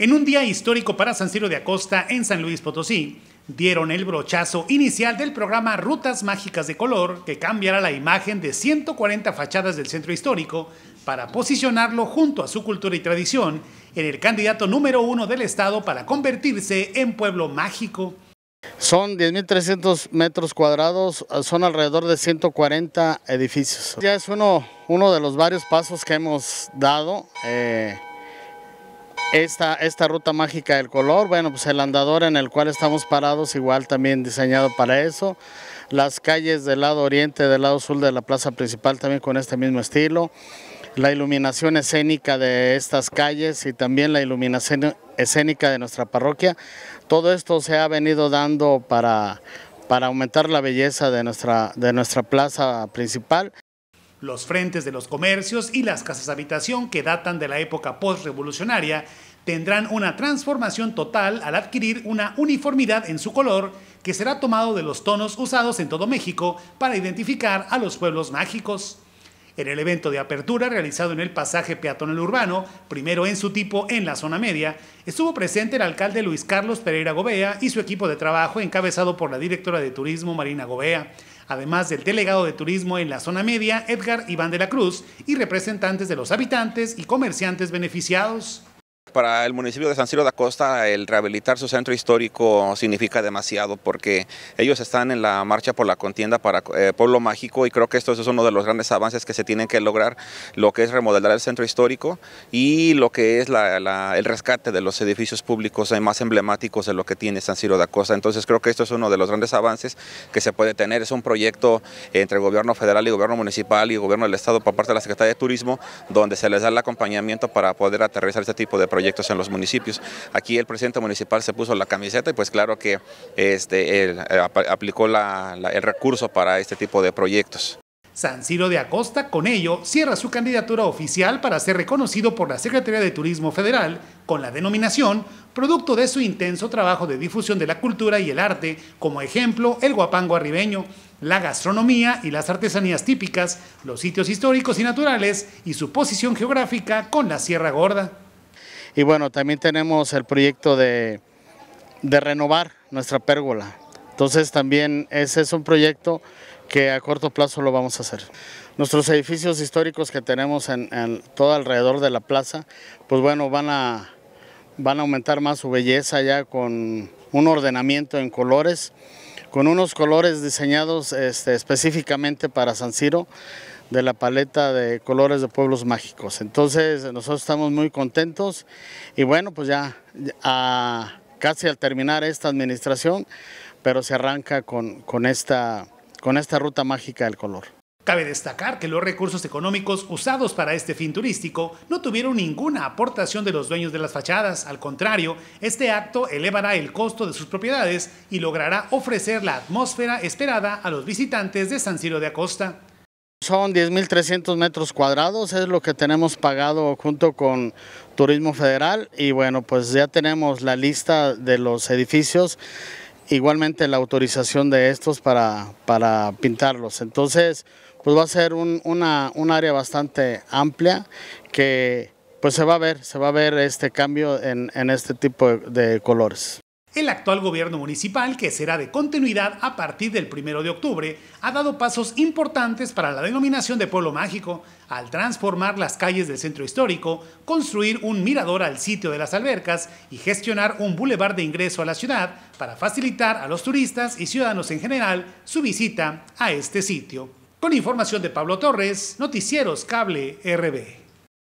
En un día histórico para San Ciro de Acosta en San Luis Potosí, dieron el brochazo inicial del programa Rutas Mágicas de Color, que cambiará la imagen de 140 fachadas del centro histórico para posicionarlo junto a su cultura y tradición en el candidato número uno del Estado para convertirse en pueblo mágico. Son 10.300 metros cuadrados, son alrededor de 140 edificios. Ya es uno, uno de los varios pasos que hemos dado. Eh, esta, ruta mágica del color, bueno, pues el andador en el cual estamos parados, igual también diseñado para eso. Las calles del lado oriente, del lado sur de la plaza principal también con este mismo estilo. La iluminación escénica de estas calles y también la iluminación escénica de nuestra parroquia. Todo esto se ha venido dando para, para aumentar la belleza de nuestra, de nuestra plaza principal los frentes de los comercios y las casas habitación que datan de la época postrevolucionaria tendrán una transformación total al adquirir una uniformidad en su color que será tomado de los tonos usados en todo México para identificar a los pueblos mágicos. En el evento de apertura realizado en el pasaje peatonal urbano, primero en su tipo en la zona media, estuvo presente el alcalde Luis Carlos Pereira Gobea y su equipo de trabajo encabezado por la directora de turismo Marina Gobea, además del delegado de turismo en la zona media, Edgar Iván de la Cruz, y representantes de los habitantes y comerciantes beneficiados. Para el municipio de San Ciro da Costa, el rehabilitar su centro histórico significa demasiado porque ellos están en la marcha por la contienda para eh, Pueblo Mágico y creo que esto es uno de los grandes avances que se tienen que lograr, lo que es remodelar el centro histórico y lo que es el rescate de los edificios públicos más emblemáticos de lo que tiene San Ciro da Costa. Entonces creo que esto es uno de los grandes avances que se puede tener. Es un proyecto entre el gobierno federal y gobierno municipal y gobierno del Estado por parte de la Secretaría de Turismo donde se les da el acompañamiento para poder aterrizar este tipo de proyectos proyectos en los municipios. Aquí el presidente municipal se puso la camiseta y pues claro que este, eh, aplicó el recurso para este tipo de proyectos. San Ciro de Acosta, con ello, cierra su candidatura oficial para ser reconocido por la Secretaría de Turismo Federal con la denominación, producto de su intenso trabajo de difusión de la cultura y el arte, como ejemplo el guapango arribeño, la gastronomía y las artesanías típicas, los sitios históricos y naturales y su posición geográfica con la Sierra Gorda. Y bueno, también tenemos el proyecto de, renovar nuestra pérgola. Entonces también ese es un proyecto que a corto plazo lo vamos a hacer. Nuestros edificios históricos que tenemos en, todo alrededor de la plaza, pues bueno, van a, van a aumentar más su belleza ya con un ordenamiento en colores, con unos colores diseñados este, específicamente para San Ciro, de la paleta de colores de pueblos mágicos. Entonces nosotros estamos muy contentos y bueno, pues ya a, casi al terminar esta administración, pero se arranca con, con, esta, con esta ruta mágica del color. Cabe destacar que los recursos económicos usados para este fin turístico no tuvieron ninguna aportación de los dueños de las fachadas, al contrario, este acto elevará el costo de sus propiedades y logrará ofrecer la atmósfera esperada a los visitantes de San Ciro de Acosta. Son 10.300 metros cuadrados, es lo que tenemos pagado junto con Turismo Federal y bueno, pues ya tenemos la lista de los edificios, igualmente la autorización de estos para, pintarlos. Entonces, pues va a ser un, área bastante amplia que pues se va a ver, se va a ver este cambio en, este tipo de colores. El actual gobierno municipal, que será de continuidad a partir del 1 de octubre, ha dado pasos importantes para la denominación de pueblo mágico, al transformar las calles del centro histórico, construir un mirador al sitio de las albercas y gestionar un bulevar de ingreso a la ciudad para facilitar a los turistas y ciudadanos en general su visita a este sitio. Con información de Pablo Torres, Noticieros Cable RB.